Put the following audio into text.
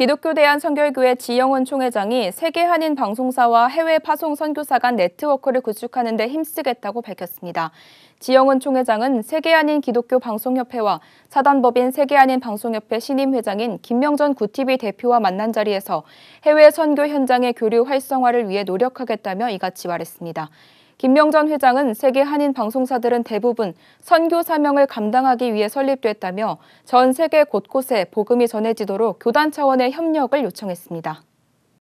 기독교대한선교회교회 지영훈 총회장이 세계 한인 방송사와 해외 파송 선교사 간 네트워크를 구축하는 데 힘쓰겠다고 밝혔습니다. 지영훈 총회장은 세계 한인 기독교 방송협회와 사단법인 세계 한인 방송협회 신임 회장인 김명전 구티비 대표와 만난 자리에서 해외 선교 현장의 교류 활성화를 위해 노력하겠다며 이같이 말했습니다. 김명전 회장은 세계 한인 방송사들은 대부분 선교 사명을 감당하기 위해 설립됐다며 전 세계 곳곳에 복음이 전해지도록 교단 차원의 협력을 요청했습니다.